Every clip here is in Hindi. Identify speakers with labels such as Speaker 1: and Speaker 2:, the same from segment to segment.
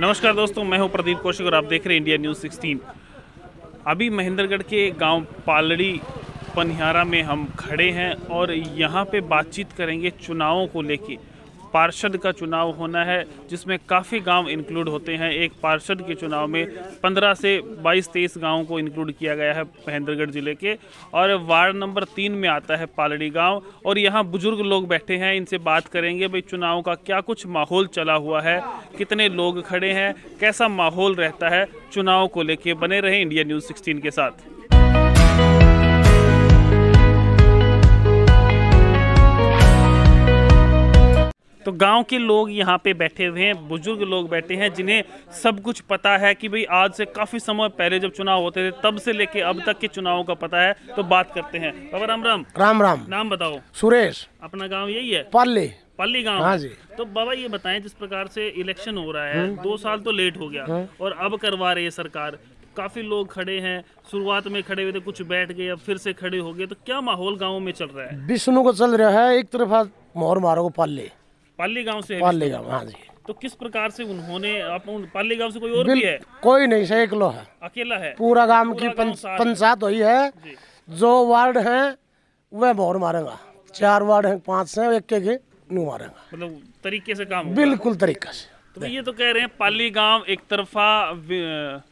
Speaker 1: नमस्कार दोस्तों मैं हूं प्रदीप कौशिक और आप देख रहे हैं इंडिया न्यूज़ 16 अभी महेंद्रगढ़ के गांव पालड़ी पनिहारा में हम खड़े हैं और यहां पे बातचीत करेंगे चुनावों को लेके पार्षद का चुनाव होना है जिसमें काफ़ी गांव इंक्लूड होते हैं एक पार्षद के चुनाव में 15 से 22 तेईस गाँव को इंक्लूड किया गया है महेंद्रगढ़ ज़िले के और वार्ड नंबर तीन में आता है पालड़ी गांव और यहाँ बुजुर्ग लोग बैठे हैं इनसे बात करेंगे भाई चुनाव का क्या कुछ माहौल चला हुआ है कितने लोग खड़े हैं कैसा माहौल रहता है चुनाव को लेके बने रहे इंडिया न्यूज़ सिक्सटीन के साथ गांव के लोग यहाँ पे बैठे हुए हैं बुजुर्ग लोग बैठे हैं जिन्हें सब कुछ पता है कि भाई आज से काफ़ी समय पहले जब चुनाव होते थे तब से लेके अब तक के चुनावों का पता है तो बात करते हैं बाबा राम राम राम राम नाम बताओ सुरेश अपना गाँव यही है पाली पाली गाँव हाँ जी तो बाबा ये बताएं जिस प्रकार से इलेक्शन हो रहा है हम्म। दो साल तो लेट हो गया हाँ। और अब करवा रही है सरकार काफी लोग खड़े हैं शुरुआत में खड़े हुए थे कुछ बैठ गए अब फिर से खड़े हो गए तो क्या माहौल गाँव में चल रहा है
Speaker 2: विष्णु को चल रहा है
Speaker 3: एक तरफ मोहर मारो पाले
Speaker 1: पाली गांव से पाली गांव हाँ जी तो किस प्रकार से उन्होंने आप उन पाली गांव से कोई और भी है
Speaker 3: कोई नहीं से है
Speaker 1: अकेला है पूरा गांव की पंचायत वही है
Speaker 3: जो वार्ड है वह बोर मारेगा चार वार्ड है पांच से एक के नू मारेगा
Speaker 1: मतलब तरीके से काम बिल्कुल तरीके से तो ये तो कह रहे हैं पाली गांव एक तरफा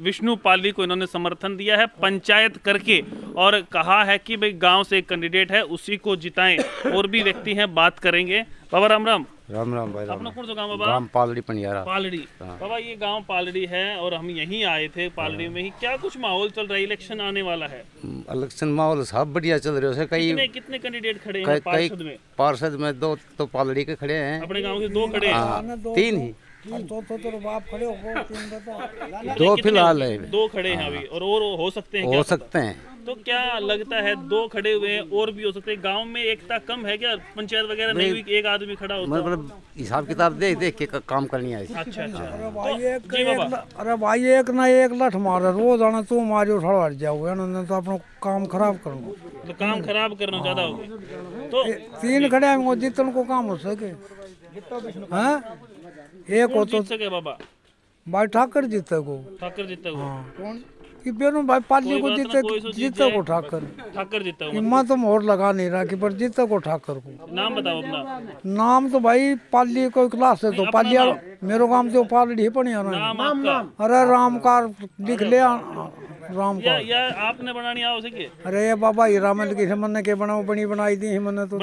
Speaker 1: विष्णु पाली को इन्होंने समर्थन दिया है पंचायत करके और कहा है कि भाई गांव से एक कैंडिडेट है उसी को जिताएं और भी व्यक्ति हैं बात करेंगे बाबा राम राम राम राम भाई राम कौन सा गांव बाबा राम पालड़ी पनियारा पालड़ी हाँ। बाबा ये गांव पालड़ी है और हम यहीं आए थे पालड़ी में ही क्या कुछ माहौल चल रहा है इलेक्शन आने वाला है
Speaker 3: हम्म, इलेक्शन माहौल सब बढ़िया चल रहे कई कितने,
Speaker 1: कितने कैंडिडेट खड़े हैं पार्षद में
Speaker 3: पार्षद में दो तो पालड़ी के खड़े हैं अपने गाँव के दो खड़े हैं हाँ, तीन ही
Speaker 2: तो तो, तो तो बाप खड़े हो हाँ। तीन दो फिलहाल है दो
Speaker 1: खड़े हैं अभी और और हो सकते हैं हो सकते हैं तो क्या लगता है दो खड़े हुए हैं और भी हो सकते हैं गांव में एकता कम है क्या पंचायत वगैरह नहीं हुई एक आदमी खड़ा होता मतलब
Speaker 3: हिसाब किताब देख देख के काम करनी अच्छा, अच्छा।
Speaker 1: तो है
Speaker 2: अरे भाई एक ना एक लठ मारे रोज आना तू मारियो ठड़वा जाओ तो अपना काम खराब करना
Speaker 1: काम खराब करना ज्यादा हो तो तीन खड़े
Speaker 2: हैं जितने को काम हो सके
Speaker 1: हाँ? एक होतो
Speaker 2: भाई ठाकर जीते को
Speaker 1: ठाकर जीते को हाँ कौन
Speaker 2: कि बेनो भाई पाली को जीते जीते तो को ठाकर
Speaker 1: ठाकर जीते को हिम्मत तो
Speaker 2: मोर लगा नहीं रहा कि पर जीते को ठाकर को नाम
Speaker 1: बताओ अपना
Speaker 2: नाम तो भाई पाली को क्लास है तो पाली मेरे काम से तो पाली है नाम नाम अरे रामकार लिख ले राम या, या
Speaker 1: आपने बनानी आओ सके
Speaker 2: अरे ये बाबा ये रामन की हमने के बनाओ बनी बनाई दी हमने तो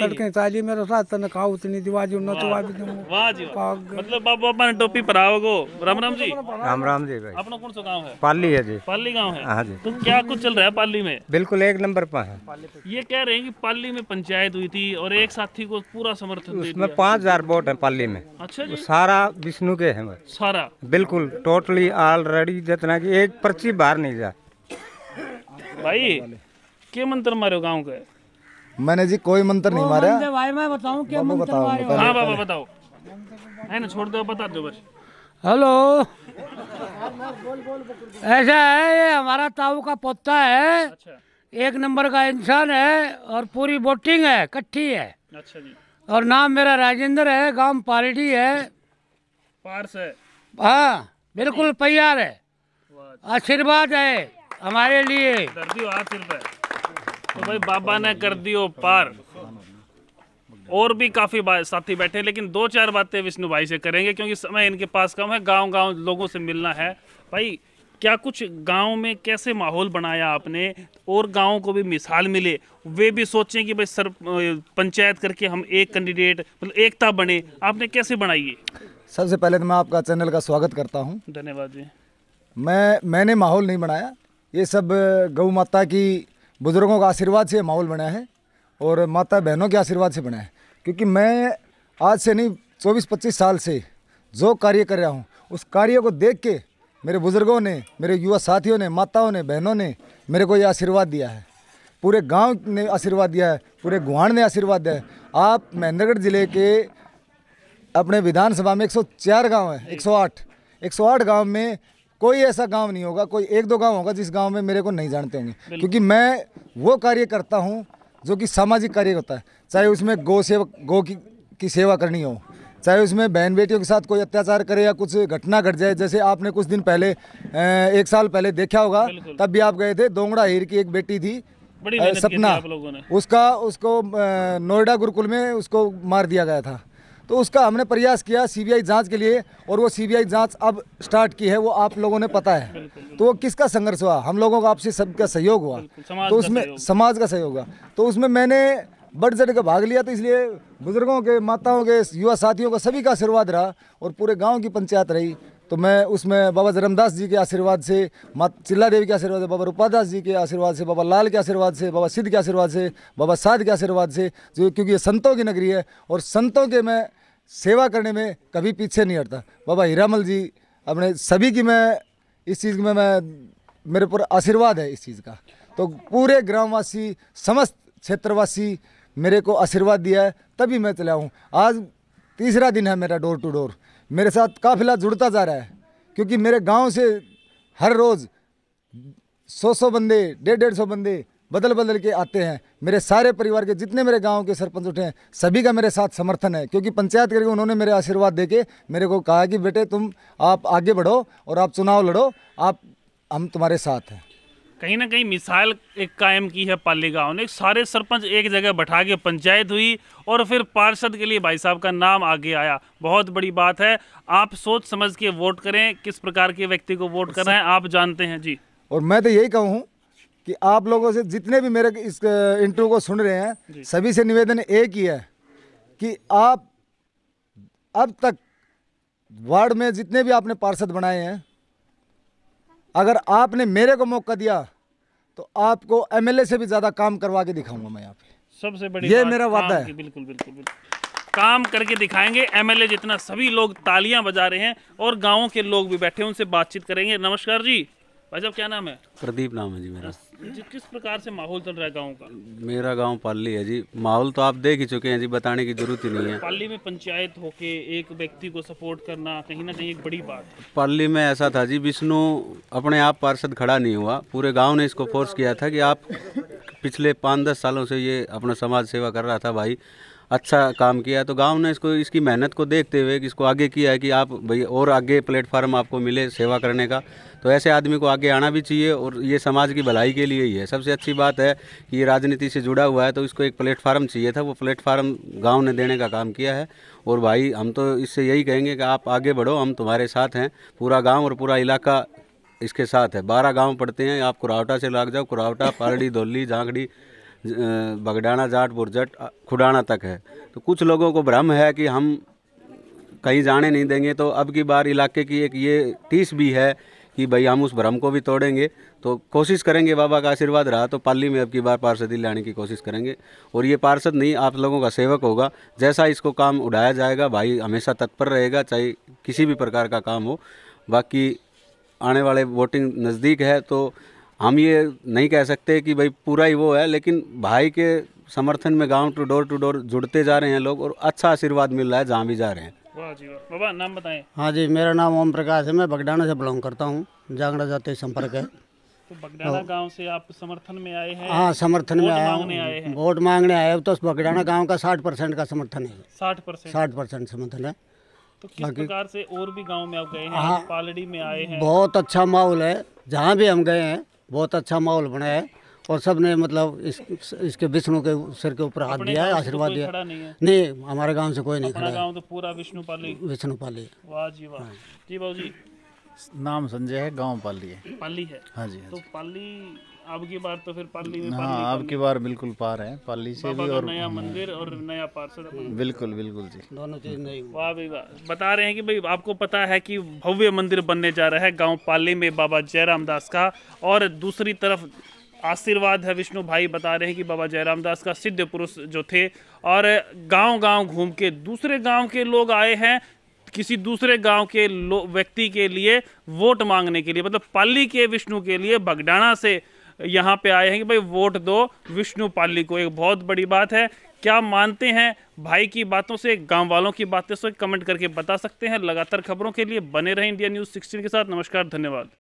Speaker 2: सड़कें चाली मेरे साथ तने खाओ उतनी दीवाजी उन्हें तो वाजी दूं
Speaker 1: वाह जी मतलब बाबा बाबा ने टोपी पराओ को राम राम जी राम राम जी भाई अपना कौन सा गांव है पाली है जी पाली गांव है हां जी तो क्या कुछ चल रहा है पाली में बिल्कुल एक नंबर पर है ये कह रहे हैं कि पाली में पंचायत हुई थी और एक साथी को पूरा समर्थन उसमें पाँच
Speaker 3: हजार वोट है पाली में अच्छा जी सारा विष्णु के है सारा बिल्कुल टोटली ऑलरेडी जितना की एक पर्ची बाहर नहीं जा
Speaker 1: भाई के मंत्र मारे हो गांव के
Speaker 3: मैंने जी कोई मंत्र नहीं मारा भाई मैं बताऊं क्या मंत्र बताओ हाँ बाबा
Speaker 1: बताओ है ना छोड़ दो बता दो बस हेलो ऐसा
Speaker 3: है ये हमारा ताऊ का पोता
Speaker 2: है अच्छा। एक नंबर का इंसान है और पूरी बोटिंग है कट्ठी है अच्छा जी और नाम मेरा राजेंद्र है गांव पारडी है
Speaker 1: पारस है हाँ बिल्कुल अच्छा तैयार है आशीर्वाद है हमारे लिए कर दियो आशीर्वाद तो भाई बाबा ने कर दियो पार और भी काफी साथी बैठे लेकिन दो चार बातें विष्णु भाई से करेंगे क्योंकि समय इनके पास कम है गांव गांव लोगों से मिलना है भाई क्या कुछ गांव में कैसे माहौल बनाया आपने और गांवों को भी मिसाल मिले वे भी सोचें कि भाई सर पंचायत करके हम एक कैंडिडेट मतलब एकता बने आपने कैसे बनाई है
Speaker 3: सबसे पहले तो मैं आपका चैनल का स्वागत करता हूँ धन्यवाद जी मैं मैंने माहौल नहीं बनाया ये सब गौ माता की बुज़ुर्गों का आशीर्वाद से माहौल बनाया है और माता बहनों के आशीर्वाद से बनाया है क्योंकि मैं आज से नहीं चौबीस पच्चीस साल से जो कार्य कर रहा हूँ उस कार्य को देख के मेरे बुज़ुर्गों ने मेरे युवा साथियों ने माताओं ने बहनों ने मेरे को ये आशीर्वाद दिया है पूरे गांव ने आशीर्वाद दिया है पूरे गुहाण ने आशीर्वाद दिया है आप महेंद्रगढ़ ज़िले के अपने विधानसभा में 104 गांव हैं 108 108 गांव में कोई ऐसा गांव नहीं होगा कोई एक दो गांव होगा जिस गांव में मेरे को नहीं जानते होंगे क्योंकि मैं वो कार्य करता हूँ जो कि सामाजिक कार्य होता है चाहे उसमें गौ सेवा गौ की, की सेवा करनी हो चाहे उसमें बहन बेटियों के साथ कोई अत्याचार करे या कुछ घटना घट गट जाए जैसे आपने कुछ दिन पहले एक साल पहले देखा होगा तब भी आप गए थे दोंगड़ा हीर की एक बेटी थी सपना उसका उसको नोएडा गुरुकुल में उसको मार दिया गया था तो उसका हमने प्रयास किया सीबीआई जांच के लिए और वो सीबीआई जांच अब स्टार्ट की है वो आप लोगों ने पता है तो वो किसका संघर्ष हुआ हम लोगों का आपसे सबका सहयोग हुआ तो उसमें समाज का सहयोग हुआ तो उसमें मैंने बढ़ चढ़ भाग लिया तो इसलिए बुजुर्गों के माताओं के युवा साथियों का सभी का आशीर्वाद रहा और पूरे गाँव की पंचायत रही तो मैं उसमें बाबा धर्मदास जी के आशीर्वाद से माँ चिल्ला देवी के आशीर्वाद से बाबा रूपादास जी के आशीर्वाद से बाबा लाल के आशीर्वाद से बाबा सिद्ध के आशीर्वाद से बाबा साध के आशीर्वाद से जो क्योंकि ये संतों की नगरी है और संतों के मैं सेवा करने में कभी पीछे नहीं हटता बाबा हीरामल जी अपने सभी की मैं इस चीज़ में मैं मेरे पर आशीर्वाद है इस चीज़ का तो पूरे ग्रामवासी समस्त क्षेत्रवासी मेरे को आशीर्वाद दिया है तभी मैं चला हूँ आज तीसरा दिन है मेरा डोर टू डोर मेरे साथ काफ़िला जुड़ता जा रहा है क्योंकि मेरे गांव से हर रोज़ सौ सौ बंदे डेढ़ डेढ़ सौ बंदे बदल बदल के आते हैं मेरे सारे परिवार के जितने मेरे गांव के सरपंच उठे हैं सभी का मेरे साथ समर्थन है क्योंकि पंचायत करके उन्होंने मेरे आशीर्वाद दे के मेरे को कहा कि बेटे तुम आप आगे बढ़ो और आप चुनाव लड़ो आप हम तुम्हारे साथ हैं
Speaker 1: कहीं ना कहीं मिसाइल एक कायम की है पाली गांव ने सारे सरपंच एक जगह बैठा के पंचायत हुई और फिर पार्षद के लिए भाई साहब का नाम आगे आया बहुत बड़ी बात है आप सोच समझ के वोट करें किस प्रकार के व्यक्ति को वोट कर रहे हैं आप जानते हैं जी
Speaker 3: और मैं तो यही कहूँ कि आप लोगों से जितने भी मेरे इस इंटरव्यू को सुन रहे हैं सभी से निवेदन एक ही है कि आप अब तक वार्ड में जितने भी आपने पार्षद बनाए हैं अगर आपने मेरे को मौका दिया तो आपको एमएलए से भी ज़्यादा काम करवा के दिखाऊंगा मैं यहाँ पे
Speaker 1: सबसे बड़ी ये मेरा वादा है बिल्कुल बिल्कुल बिल्कुल काम करके दिखाएंगे एमएलए जितना सभी लोग तालियां बजा रहे हैं और गाँव के लोग भी बैठे उनसे बातचीत करेंगे नमस्कार जी अजब क्या नाम है
Speaker 2: प्रदीप नाम है जी मेरा
Speaker 1: जी किस प्रकार से माहौल चल रहा है गाँव का
Speaker 2: मेरा गांव पाली है जी माहौल तो आप देख ही चुके हैं जी बताने की जरूरत ही नहीं है पाली
Speaker 1: में पंचायत होके एक व्यक्ति को सपोर्ट करना कहीं ना कहीं एक बड़ी बात
Speaker 2: है पाली में ऐसा था जी विष्णु अपने आप पार्षद खड़ा नहीं हुआ पूरे गाँव ने इसको फोर्स किया था कि आप पिछले पाँच दस सालों से ये अपना समाज सेवा कर रहा था भाई अच्छा काम किया तो गांव ने इसको इसकी मेहनत को देखते हुए इसको आगे किया है कि आप भाई और आगे प्लेटफार्म आपको मिले सेवा करने का तो ऐसे आदमी को आगे आना भी चाहिए और ये समाज की भलाई के लिए ही है सबसे अच्छी बात है कि ये राजनीति से जुड़ा हुआ है तो इसको एक प्लेटफार्म चाहिए था वो प्लेटफार्म गाँव ने देने का काम किया है और भाई हम तो इससे यही कहेंगे कि आप आगे बढ़ो हम तुम्हारे साथ हैं पूरा गाँव और पूरा इलाका इसके साथ है बारह गाँव पड़ते हैं आप कुरावटा से लाग जाओ कुरावटा पारड़ी धोली झांकड़ी बगडाना जाट बुरजट खुडाना तक है तो कुछ लोगों को भ्रम है कि हम कहीं जाने नहीं देंगे तो अब की बार इलाके की एक ये टीस भी है कि भाई हम उस भ्रम को भी तोड़ेंगे तो कोशिश करेंगे बाबा का आशीर्वाद रहा तो पाली में अब की बार पार्षदी लाने की कोशिश करेंगे और ये पार्षद नहीं आप लोगों का सेवक होगा जैसा इसको काम उड़ाया जाएगा भाई हमेशा तत्पर रहेगा चाहे किसी भी प्रकार का काम हो बाकी आने वाले वोटिंग नज़दीक है तो हम ये नहीं कह सकते कि भाई पूरा ही वो है लेकिन भाई के समर्थन में गांव टू डोर टू डोर जुड़ते जा रहे हैं लोग और अच्छा आशीर्वाद मिल रहा है जहाँ भी जा रहे हैं
Speaker 1: बाबा नाम बताएं
Speaker 2: हाँ जी मेरा नाम ओम प्रकाश है मैं बगडाना से बिलोंग करता हूँ जागड़ा जाते संपर्क है
Speaker 1: तो बगडाना गांव से आप समर्थन में आए हैं हाँ समर्थन में आए हैं वोट
Speaker 3: मांगने आए तो बगडाना गांव का साठ परसेंट का समर्थन है साठ परसेंट साठ परसेंट समर्थन है तो किस प्रकार
Speaker 1: से और भी गांव में आप गए हैं हाँ। पालड़ी में आए हैं बहुत
Speaker 3: अच्छा माहौल है जहाँ भी हम गए हैं बहुत अच्छा माहौल बनाया है और सब ने मतलब इस, इसके विष्णु के सिर के ऊपर हाथ दिया है तो आशीर्वाद दिया नहीं, है। नहीं हमारे गांव से कोई नहीं खड़ा गांव तो
Speaker 1: पूरा विष्णु पाली विष्णु पाली जी हाँ। जी बाबू जी नाम संजय है गांव पाली है पाली है हाँ जी हाँ तो पाली अब की बार तो फिर पाली में हाँ अब की बार बिल्कुल पार है पाली से भी और नया हम्म। मंदिर और नया पार्षद बिल्कुल बिल्कुल जी दोनों चीज नहीं वाह भाई वाह बता रहे हैं कि भाई आपको पता है कि भव्य मंदिर बनने जा रहा है गांव पाली में बाबा जयराम दास का और दूसरी तरफ आशीर्वाद है विष्णु भाई बता रहे हैं कि बाबा जयराम दास का सिद्ध पुरुष जो थे और गांव गांव घूम के दूसरे गांव के लोग आए हैं किसी दूसरे गांव के व्यक्ति के लिए वोट मांगने के लिए मतलब पाली के विष्णु के लिए बगडाना से यहाँ पे आए हैं कि भाई वोट दो विष्णु पाली को एक बहुत बड़ी बात है क्या मानते हैं भाई की बातों से गांव वालों की बातें से कमेंट करके बता सकते हैं लगातार खबरों के लिए बने रहें इंडिया न्यूज़ सिक्सटीन के साथ नमस्कार धन्यवाद